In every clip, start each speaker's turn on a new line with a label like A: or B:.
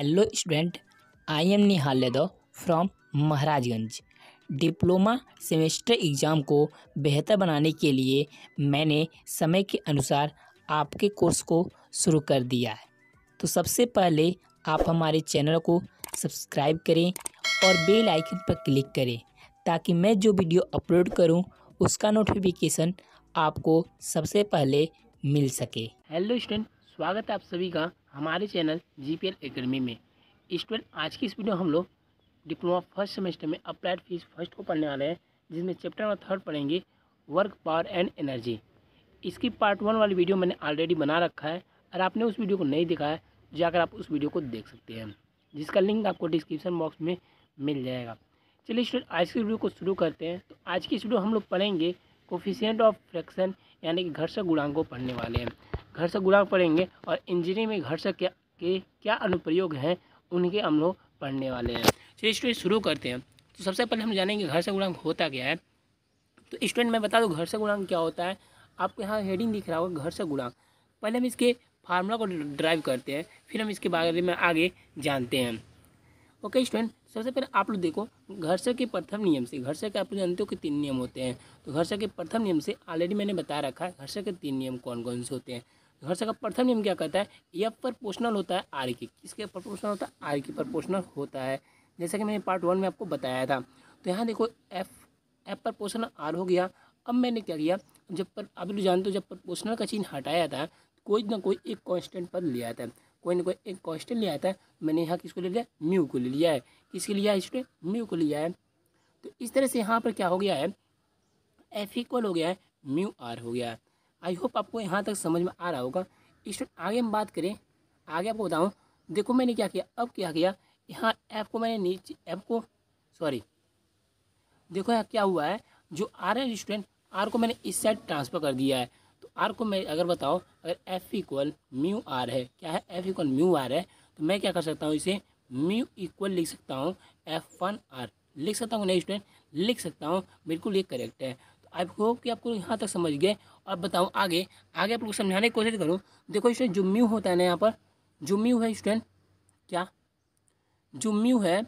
A: hello student I am Nihal Yadav from Maharajganj diploma semester exam को बेहतर बनाने के लिए मैंने समय के अनुसार आपके कोर्स को शुरू कर दिया है तो सबसे पहले आप हमारे चैनल को सब्सक्राइब करें और बेल आइकन पर क्लिक करें ताकि मैं जो वीडियो अपलोड करूं उसका नोटिफिकेशन आपको सबसे पहले मिल सके हेलो स्टूडेंट स्वागत है आप सभी का हमारे channel G P L academy में स्टूडेंट आज की इस वीडियो हम लोग डिप्लोमा फर्स्ट सेमेस्टर में अप्लाइड फीस फर्स्ट को पढ़ने वाले हैं जिसमें चैप्टर नंबर थर्ड पढ़ेंगे वर्क पावर एंड एनर्जी इसकी पार्ट वन वाली वीडियो मैंने ऑलरेडी बना रखा है और आपने उस वीडियो को नहीं दिखाया है जाकर आप उस वीडियो को देख सकते हैं जिसका लिंक आपको डिस्क्रिप्शन बॉक्स में मिल जाएगा चलिए स्टूडेंट आज की वीडियो को शुरू करते हैं तो आज की इस वीडियो हम लोग पढ़ेंगे कोफिशियंट ऑफ फ्रैक्शन यानी कि घर्षक गुणांक को पढ़ने वाले हैं घर से गुलाम पढ़ेंगे और इंजीनियरिंग में घर से क्या के क्या अनुप्रयोग हैं उनके हम लोग पढ़ने वाले हैं चलिए स्टूडेंट शुरू करते हैं तो सबसे पहले हम जानेंगे घर से गुलाम होता क्या है तो स्टूडेंट मैं बता दूँ घर से गुलाम क्या होता है आपको यहाँ हेडिंग दिख रहा होगा घर से गुलाम पहले हम इसके फार्मूला को ड्राइव करते हैं फिर हम इसके बारे में आगे जानते हैं ओके स्टूडेंट सबसे पहले आप लोग देखो घर से के प्रथम नियम से घर से के आप लोग जानते हो कि तीन नियम होते हैं तो घर से के प्रथम नियम से ऑलरेडी मैंने बता रखा है घर से के तीन नियम कौन कौन से होते हैं घर से का प्रथम नियम क्या कहता है एफ पर पोर्शनल होता है आर की किसके प्रपोर्शनल होता है आर की प्रपोर्शनल होता है जैसे कि मैंने पार्ट वन में आपको बताया था तो यहाँ देखो एफ एफ पर पोर्शनल आर हो गया अब मैंने क्या किया जब पर अभी लोग जानते हो जब प्रपोर्शनल का चीन हटाया था कोई ना कोई एक कॉन्स्टेंट पद लिया आता है कोई ना कोई एक कॉन्स्टेंट लिया आता है मैंने यहाँ किसको ले लिया म्यू को ले लिया है किसके लिया है स्टूडेंट म्यू को लिया है तो इस तरह से यहाँ पर क्या हो गया है एफ इक्वल हो गया है म्यू आर हो गया है आई होप आपको यहाँ तक समझ में आ रहा होगा स्टूडेंट आगे हम बात करें आगे आपको बताऊँ देखो मैंने क्या किया अब क्या किया यहाँ ऐप को मैंने नीचे ऐप को सॉरी देखो यहाँ क्या हुआ है जो आर है स्टूडेंट आर को मैंने इस साइड ट्रांसफ़र कर दिया है तो आर को मैं अगर बताओ अगर एफ इक्वल म्यू आर है क्या है एफ इक्वल म्यू आर है तो मैं क्या कर सकता हूँ इसे म्यू इक्वल लिख सकता हूँ एफ वन आर लिख सकता हूँ नहीं स्टूडेंट लिख सकता हूँ बिल्कुल ये करेक्ट है तो आई होप कि आपको यहाँ तक समझ गए और बताओ आगे आगे आप लोग समझाने की कोशिश करो देखो स्टूडेंट जो म्यू होता है ना यहाँ पर जो म्यू है स्टूडेंट क्या जो म्यू है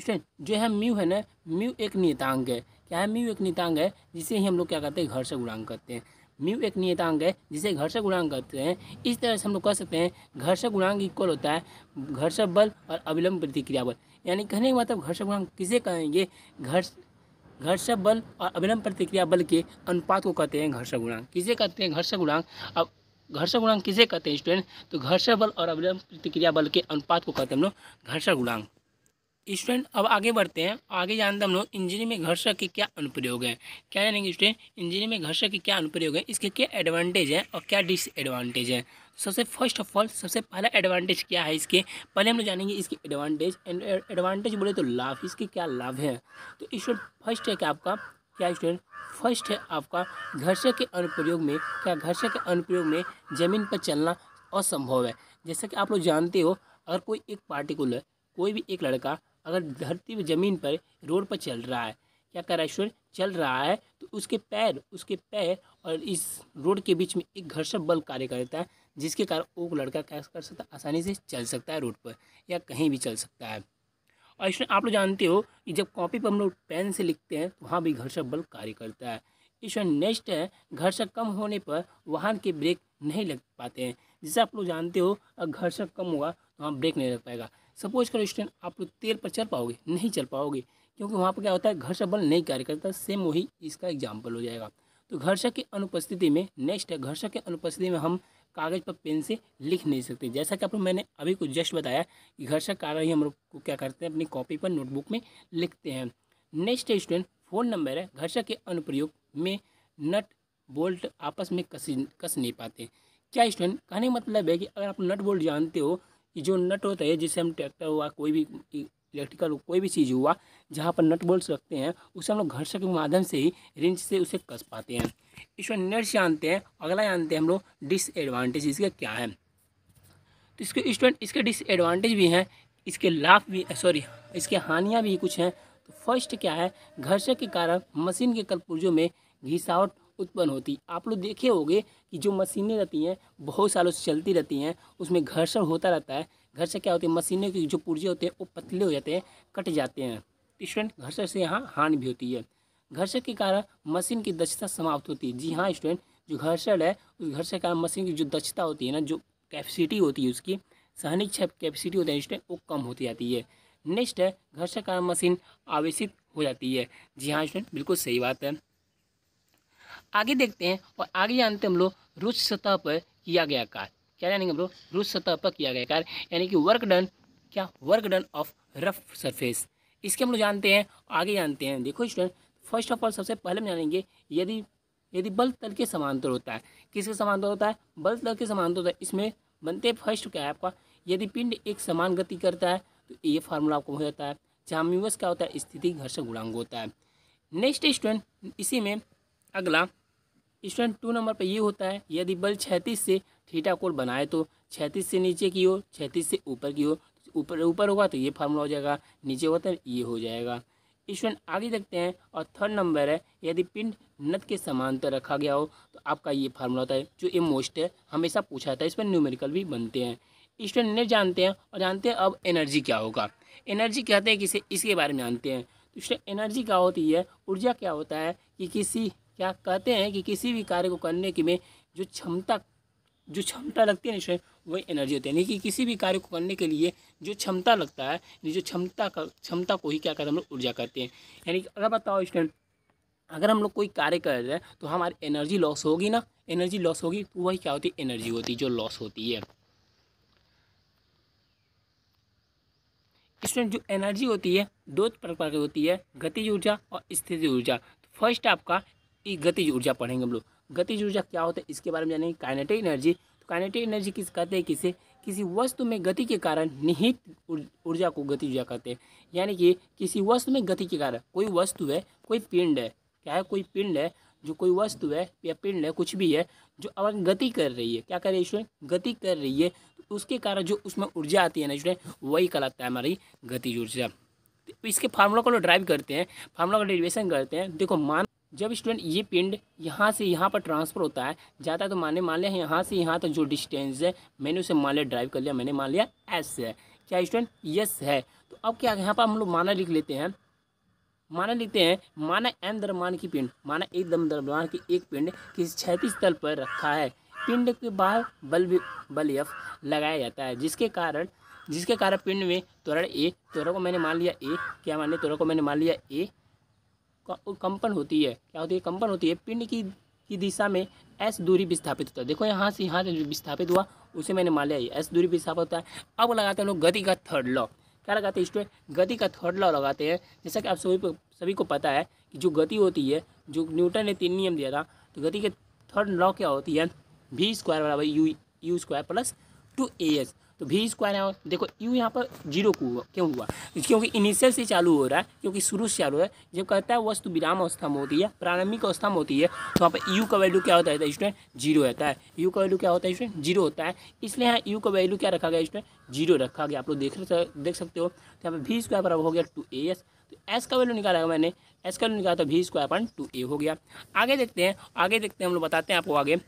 A: स्टूडेंट जो है म्यू है ना म्यू एक नियतांग है क्या है म्यू एक नियतांग है जिसे ही हम लोग क्या करते हैं घर से गुणांग करते हैं म्यू एक नियतांग है जिसे घर से गुणांग करते हैं इस तरह से हम लोग कह सकते हैं घर से गुणांग इक्वल होता है घर से बल और अविलंब प्रतिक्रिया बल यानी कहने का मतलब घर से गुणांग किसे कहेंगे घर घर्षक बल और अभिलंब प्रतिक्रिया बल के अनुपात को कहते हैं घर्षक गुणांक किसे कहते हैं घर्षक गुणांक अब घर्षक गुणांक किसे कहते हैं स्टूडेंट तो घर्षक बल और अभिलंब प्रतिक्रिया बल के अनुपात को कहते हैं हम लोग घर्षक गुणांक स्टूडेंट अब आगे बढ़ते हैं आगे जानते हैं हम लोग इंजीनियर में घर्षक के क्या अनुप्रयोग हैं क्या जानेंगे स्टूडेंट इंजीनियर में घर्षक के क्या अनुप्रयोग हैं इसके क्या एडवांटेज हैं और क्या डिसएडवांटेज हैं सबसे फर्स्ट ऑफ ऑल सबसे पहला एडवांटेज क्या है इसके पहले हम लोग जानेंगे इसके एडवांटेज एंड एडवांटेज बोले तो लाभ इसके क्या लाभ तो है तो स्टूडेंट फर्स्ट है क्या आपका क्या स्टूडेंट फर्स्ट है आपका घर्षक के अनुप्रयोग में क्या घर्षक के अनुप्रयोग में ज़मीन पर चलना असंभव है जैसा कि आप लोग जानते हो अगर कोई एक पार्टिकुलर कोई भी एक लड़का अगर धरती पर ज़मीन पर रोड पर चल रहा है क्या कर रहा है स्टूडेंट चल रहा है तो उसके पैर उसके पैर और इस रोड के बीच में एक घर्षक बल कार्य करता है जिसके कारण वो लड़का क्या कर सकता है आसानी से चल सकता है रोड पर या कहीं भी चल सकता है और इसमें आप लोग जानते हो कि जब कॉपी पर हम लोग पेन से लिखते हैं तो वहाँ भी घर्षक बल कार्य करता है इसमें नेक्स्ट है घर्षक कम होने पर वाहन के ब्रेक नहीं लग पाते हैं जैसे आप लोग जानते हो अगर घर्षक कम हुआ तो वहाँ ब्रेक नहीं लग पाएगा सपोज करो इस आप लोग तेल पर चल पाओगे नहीं चल पाओगे क्योंकि वहाँ पर क्या होता है घर्षक बल नहीं कार्य करता सेम वही इसका एग्जाम्पल हो जाएगा तो घर्षक की अनुपस्थिति में नेक्स्ट है घर्षक की अनुपस्थिति में हम कागज़ पर पेन से लिख नहीं सकते जैसा कि आप लोग मैंने अभी कुछ जस्ट बताया कि घर्षक से ही हम लोग को क्या करते हैं अपनी कॉपी पर नोटबुक में लिखते हैं नेक्स्ट स्टूडेंट फोन नंबर है घर्षक के अनुप्रयोग में नट बोल्ट आपस में कस कस नहीं पाते क्या स्टूडेंट कहने का मतलब है कि अगर आप नट बोल्ट जानते हो कि जो नट होता है जिसे हम ट्रैक्टर हुआ कोई भी इलेक्ट्रिकल कोई भी चीज़ हुआ जहाँ पर नट बोल्ट रखते हैं उसे हम लोग घर्षक के माध्यम से ही रेंज से उसे कस पाते हैं इसमें नेट्स जानते हैं अगला जानते हैं हम लोग डिसएडवांटेज इसके क्या है तो इसके स्टूडेंट इसके डिसएडवांटेज भी हैं इसके लाभ भी सॉरी इसके हानियाँ भी कुछ हैं तो फर्स्ट क्या है घर्षक के कारण मशीन के कलपुर्जों में घिसावट उत्पन्न होती आप लोग देखे होंगे कि जो मशीनें रहती हैं बहुत सालों से चलती रहती हैं उसमें घर्षण होता रहता है घर्षण क्या होती है मशीनों के जो पुर्जे होते हैं वो पतले हो जाते हैं कट जाते हैं स्टूडेंट तो घर्षण से यहाँ हानि भी होती है घर्षण के कारण मशीन की दक्षता समाप्त होती है जी हाँ स्टूडेंट जो घर्षण है उस घर्षण के कारण मशीन की जो दक्षता होती है ना जो कैपेसिटी होती है उसकी सहनिक कैपेसिटी होती है स्टूडेंट वो कम होती जाती है नेक्स्ट है घर्षण कारण मशीन आवेशित हो जाती है जी हाँ स्टूडेंट बिल्कुल सही बात है आगे देखते हैं और आगे जानते हैं हम लोग रुच सतह पर किया गया कार्य क्या जानेंगे हम लोग रुच सतह पर किया गया कार्य यानी कि वर्क डन क्या work done of rough surface इसके हम लोग जानते हैं आगे जानते हैं देखो स्टूडेंट फर्स्ट ऑफ ऑल सबसे पहले हम जानेंगे यदि यदि बल तल के समांतर होता है किसके समांतर होता है बल तल के समांतर होता है इसमें बनते फर्स्ट क्या है आपका यदि पिंड एक समान गति करता है तो ये फार्मूला आपको हो जाता है जहाँ क्या होता है स्थिति घर्षण गुणांग होता है नेक्स्ट स्टूडेंट इसी में अगला स्टूडेंट टू नंबर पर ये होता है यदि बल छैतीस से थीटा कोण बनाए तो छैतीस से नीचे की ओर छैतीस से ऊपर की ओर ऊपर ऊपर होगा तो ये फार्मूला हो जाएगा नीचे होता है तो ये हो जाएगा स्टूडेंट आगे देखते हैं और थर्ड नंबर है यदि पिंड नत के समांतर रखा गया हो तो आपका ये फार्मूला होता है जो ये मोस्ट है हमेशा पूछा जाता है इस पर न्यूमेरिकल भी बनते हैं स्टूडेंट ने जानते हैं और जानते हैं अब एनर्जी क्या होगा एनर्जी कहते हैं किसे इसके बारे में जानते हैं तो स्टूडेंट एनर्जी क्या होती है ऊर्जा क्या होता है कि किसी क्या कहते हैं कि किसी भी कार्य को करने की में जो क्षमता जो क्षमता लगती है निश्चय वही एनर्जी होती है यानी कि किसी भी कार्य को करने के लिए जो क्षमता लगता है जो क्षमता का क्षमता को ही क्या करते हैं हम लोग ऊर्जा करते हैं यानी कि अगर बताओ स्टूडेंट अगर हम लोग कोई कार्य कर रहे हैं तो हमारी एनर्जी लॉस होगी ना एनर्जी लॉस होगी तो वही क्या होती है एनर्जी होती है जो लॉस होती है स्टूडेंट जो एनर्जी होती है दो प्रकार की होती है गतिज ऊर्जा और स्थिति ऊर्जा फर्स्ट तो आपका ई गतिज ऊर्जा पढ़ेंगे हम लोग गतिज ऊर्जा क्या होता है इसके बारे में जानेंगे काइनेटिक एनर्जी तो काइनेटिक एनर्जी किस कहते हैं किसे किसी वस्तु में गति के कारण निहित ऊर्जा को गति ऊर्जा कहते हैं यानी कि किसी वस्तु में गति के कारण कोई वस्तु है कोई पिंड है क्या है कोई पिंड है जो कोई वस्तु है या पिंड है कुछ भी है जो अगर गति कर रही है क्या कर रही है गति कर रही है तो उसके कारण जो उसमें ऊर्जा आती है ना स्टूडेंट वही कहलाता है हमारी गतिज ऊर्जा तो इसके फार्मूला को लोग ड्राइव करते हैं फार्मूला का डिवेशन करते हैं देखो मान जब स्टूडेंट ये पिंड यहाँ से यहाँ पर ट्रांसफ़र होता है जाता है तो माने मान लिया यहाँ से यहाँ तक तो जो डिस्टेंस है मैंने उसे मान लिया ड्राइव कर लिया मैंने मान लिया एस है क्या स्टूडेंट यस है तो अब क्या यहाँ पर हम लोग माना लिख लेते हैं माना लिखते हैं माना एन दरमान की पिंड माना एक दम दरमान की एक पिंड किसी क्षैतिज तल पर रखा है पिंड के बाहर बल बलयफ लगाया जाता है जिसके कारण जिसके कारण पिंड में त्वरण ए त्वरण को मैंने मान लिया ए क्या मान लिया त्वरण को मैंने मान लिया ए कंपन होती है क्या होती है कंपन होती है पिंड की की दिशा में एस दूरी विस्थापित होता है देखो यहाँ से यहाँ से विस्थापित हुआ उसे मैंने मान लिया एस दूरी विस्थापित होता है अब लगाते हैं लोग गति का थर्ड लॉ क्या लगाते हैं स्टूडेंट गति का थर्ड लॉ लगाते हैं जैसा कि आप सभी सभी को पता है कि जो गति होती है जो न्यूटन ने तीन नियम दिया था तो गति के थर्ड लॉ क्या होती है वी स्क्वायर बराबर U U square plus two A S तो भी स्क्वायर आया देखो यू यहाँ पर जीरो क्यों हुआ क्योंकि इनिशियल से चालू हो रहा है क्योंकि शुरू से चालू है जब कहता है वस्तु विराम अवस्था में होती है प्रारंभिक अवस्था में होती है तो वहाँ पर यू का वैल्यू क्या होता है स्टूडेंट जीरो रहता है यू का वैल्यू क्या होता है स्टूडेंट जीरो होता है इसलिए यहाँ यू का वैल्यू क्या रखा गया स्टूडेंट जीरो रखा गया आप लोग देख देख सकते हो तो यहाँ पर भी स्क्वायर बराबर हो गया टू ए एस तो एस का वैल्यू निकाला मैंने एस का वैल्यू निकाला तो भी स्क्वायर पॉइंट टू ए हो गया आगे देखते हैं आगे देखते हैं हम लोग बताते हैं आपको आगे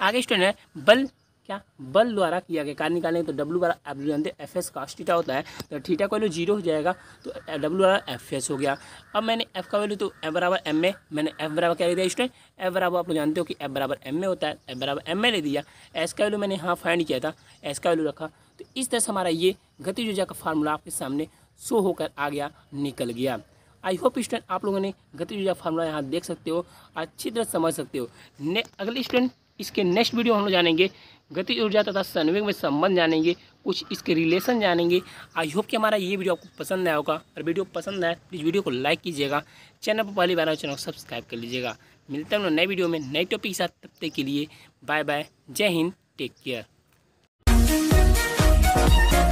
A: आगे स्टूडेंट है बल क्या बल द्वारा किया गया कार्य निकालेंगे तो डब्ल्यू बार आप जानते हैं एफ एस कास्ट थीटा होता है तो थीटा का वैल्यू जीरो हो जाएगा तो डब्ल्यू बार एफ एस हो गया अब मैंने एफ का वैल्यू तो एफ बराबर एम ए मैंने एफ बराबर क्या ले दिया स्टूडेंट एफ बराबर आप लोग जानते हो कि एफ बराबर एम ए होता है एफ बराबर एम ए ले दिया एस का वैल्यू मैंने यहाँ फाइंड किया था एस का वैल्यू रखा तो इस तरह से हमारा ये गति ऊर्जा का फार्मूला आपके सामने शो होकर आ गया निकल गया आई होप स्टूडेंट आप लोगों ने गति ऊर्जा फार्मूला यहाँ देख सकते हो अच्छी तरह समझ सकते हो ने अगले स्टूडेंट इसके नेक्स्ट वीडियो हम लोग जानेंगे गति ऊर्जा तथा संवेग में संबंध जानेंगे कुछ इसके रिलेशन जानेंगे आई होप कि हमारा ये वीडियो आपको पसंद आया होगा और वीडियो पसंद आए प्लीज़ वीडियो को लाइक कीजिएगा चैनल पर पहली बार चैनल को सब्सक्राइब कर लीजिएगा हैं हम नए वीडियो में नए टॉपिक के साथ तब तक के लिए बाय बाय जय हिंद टेक केयर